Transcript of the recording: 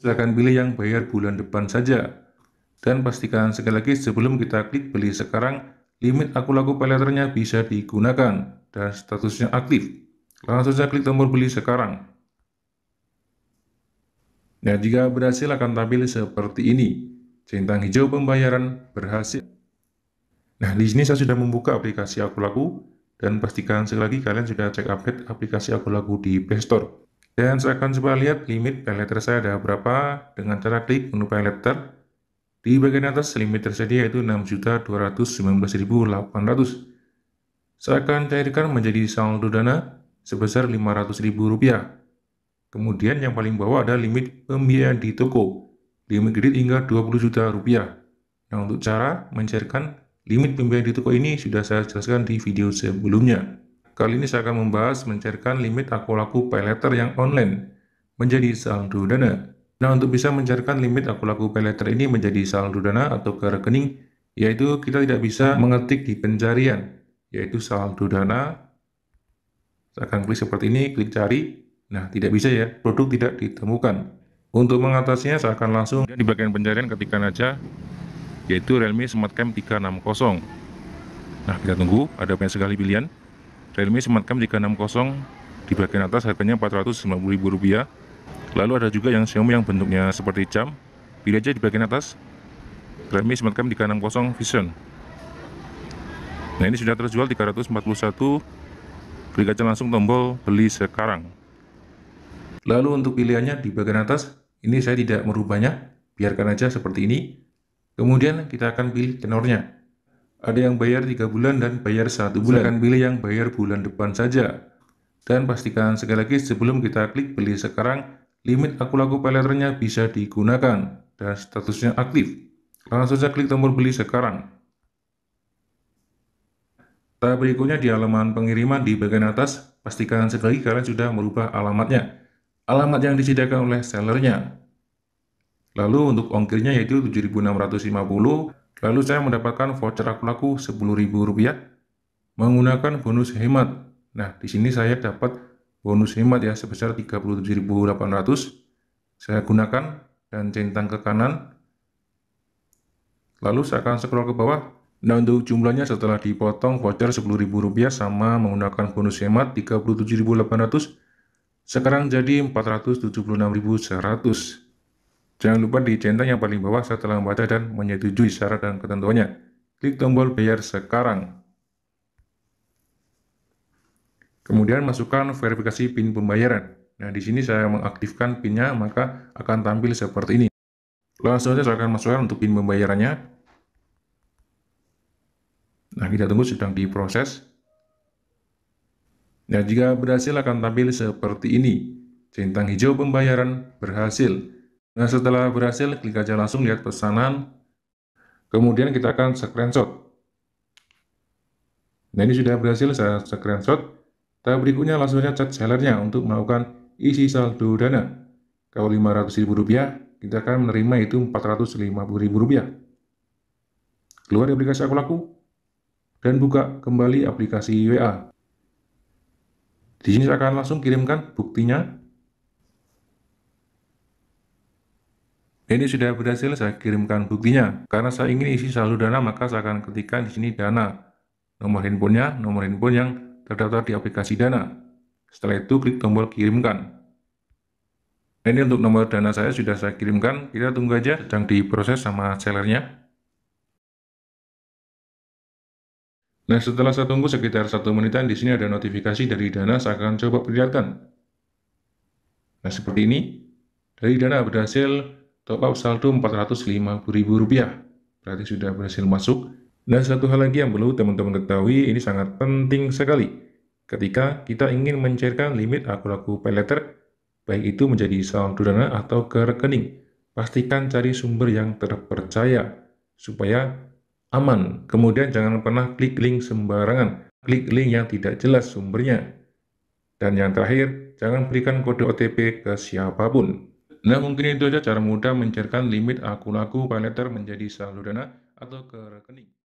Silahkan pilih yang bayar bulan depan saja. Dan pastikan sekali lagi sebelum kita klik beli sekarang, limit aku laku paylaternya bisa digunakan dan statusnya aktif. Langsung saja klik tombol beli sekarang. Nah, jika berhasil akan tampil seperti ini. Centang hijau pembayaran berhasil. Nah, di sini saya sudah membuka aplikasi Aku Laku dan pastikan sekali lagi kalian sudah cek update aplikasi Aku Laku di Play Store. Dan saya akan coba lihat limit paylater saya ada berapa dengan cara klik menu paylater. Di bagian atas limit tersedia yaitu 6.219.800. Saya akan cairkan menjadi saldo dana sebesar 500.000 rupiah. Kemudian yang paling bawah ada limit pembiayaan di toko, limit kredit hingga 20 juta rupiah. Nah untuk cara mencairkan limit pembiayaan di toko ini sudah saya jelaskan di video sebelumnya. Kali ini saya akan membahas mencairkan limit aku laku paylater yang online menjadi saldo dana. Nah, untuk bisa mencairkan limit aku laku paylater ini menjadi saldo dana atau ke rekening, yaitu kita tidak bisa mengetik di pencarian, yaitu saldo dana. Saya akan klik seperti ini, klik cari. Nah, tidak bisa ya, produk tidak ditemukan. Untuk mengatasinya, saya akan langsung di bagian pencarian ketikkan aja, yaitu Realme Smartcam 360. Nah, kita tunggu, ada banyak sekali pilihan. Realme Smart Cam 360 di bagian atas harganya Rp490.000 lalu ada juga yang Xiaomi yang bentuknya seperti jam pilih aja di bagian atas Realme Smart Cam 360 Vision nah ini sudah terjual 341 klik aja langsung tombol beli sekarang lalu untuk pilihannya di bagian atas ini saya tidak merubahnya biarkan aja seperti ini kemudian kita akan pilih tenornya ada yang bayar 3 bulan dan bayar 1 bulan. Silahkan pilih yang bayar bulan depan saja. Dan pastikan sekali lagi sebelum kita klik beli sekarang, limit aku-laku peleternya bisa digunakan dan statusnya aktif. Langsung saja klik tombol beli sekarang. Tahap berikutnya di halaman pengiriman di bagian atas, pastikan sekali kalian sudah merubah alamatnya. Alamat yang disediakan oleh sellernya. Lalu untuk ongkirnya yaitu 7650 Lalu saya mendapatkan voucher aku-laku Rp10.000 menggunakan bonus hemat. Nah, di sini saya dapat bonus hemat ya sebesar 37.800. Saya gunakan dan centang ke kanan. Lalu saya akan scroll ke bawah. Nah, untuk jumlahnya setelah dipotong voucher Rp10.000 sama menggunakan bonus hemat 37.800, sekarang jadi 476.100. Jangan lupa di centang yang paling bawah setelah membaca dan menyetujui syarat dan ketentuannya. Klik tombol bayar sekarang. Kemudian masukkan verifikasi PIN pembayaran. Nah, di sini saya mengaktifkan PIN-nya, maka akan tampil seperti ini. Langsung saja saya akan masukkan untuk PIN pembayarannya. Nah, kita tunggu sedang diproses. Nah, jika berhasil akan tampil seperti ini. Centang hijau pembayaran berhasil. Nah, setelah berhasil, klik aja langsung lihat pesanan. Kemudian kita akan screenshot. Nah, ini sudah berhasil saya screenshot. Tahap berikutnya langsung aja chat sellernya untuk melakukan isi saldo dana. Kalau ribu rupiah kita akan menerima itu ribu rupiah. Keluar dari aplikasi Aku Laku, dan buka kembali aplikasi WA. Di sini saya akan langsung kirimkan buktinya Ini sudah berhasil saya kirimkan buktinya. Karena saya ingin isi saldo dana, maka saya akan ketikkan di sini dana. Nomor handphonenya, nomor handphone yang terdaftar di aplikasi dana. Setelah itu klik tombol kirimkan. Ini untuk nomor dana saya sudah saya kirimkan, kita tunggu aja sedang diproses sama sellernya. Nah, setelah saya tunggu sekitar satu menitan, di sini ada notifikasi dari Dana, saya akan coba perlihatkan. Nah, seperti ini. Dari Dana berhasil top up saldo Rp450.000 berarti sudah berhasil masuk. Dan satu hal lagi yang perlu teman-teman ketahui, ini sangat penting sekali. Ketika kita ingin mencairkan limit aku-aku paylater, baik itu menjadi saldo dana atau ke rekening, pastikan cari sumber yang terpercaya, supaya aman. Kemudian jangan pernah klik link sembarangan, klik link yang tidak jelas sumbernya. Dan yang terakhir, jangan berikan kode OTP ke siapapun. Nah, mungkin itu aja cara mudah mencairkan limit akun aku Paylater menjadi saldo Dana atau ke rekening.